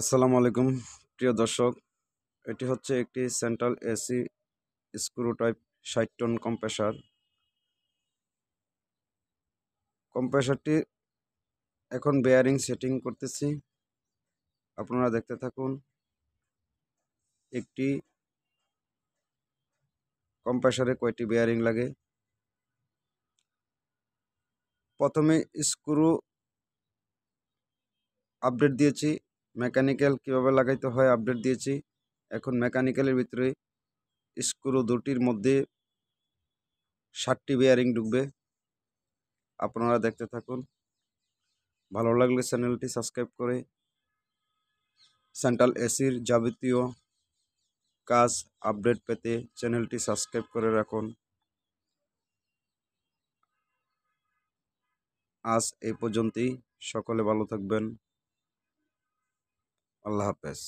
আসসালামু আলাইকুম প্রিয় দর্শক এটি হচ্ছে একটি সেন্ট্রাল এসি স্ক্রু টাইপ ষাট টন কম্প্রেসার কম্প্রেসারটি এখন বেয়ারিং সেটিং করতেছি আপনারা দেখতে থাকুন একটি কম্প্রেসারে কয়টি বেয়ারিং লাগে প্রথমে স্ক্রু আপডেট দিয়েছি মেকানিক্যাল কিভাবে লাগাইতে হয় আপডেট দিয়েছি এখন মেকানিক্যালের ভিতরে স্ক্রু দুটির মধ্যে ষাটটি বেয়ারিং ঢুকবে আপনারা দেখতে থাকুন ভালো লাগলে চ্যানেলটি সাবস্ক্রাইব করে সেন্ট্রাল এসির যাবতীয় কাজ আপডেট পেতে চ্যানেলটি সাবস্ক্রাইব করে রাখুন আজ এই পর্যন্তই সকলে ভালো থাকবেন আল্লাহ হাফেজ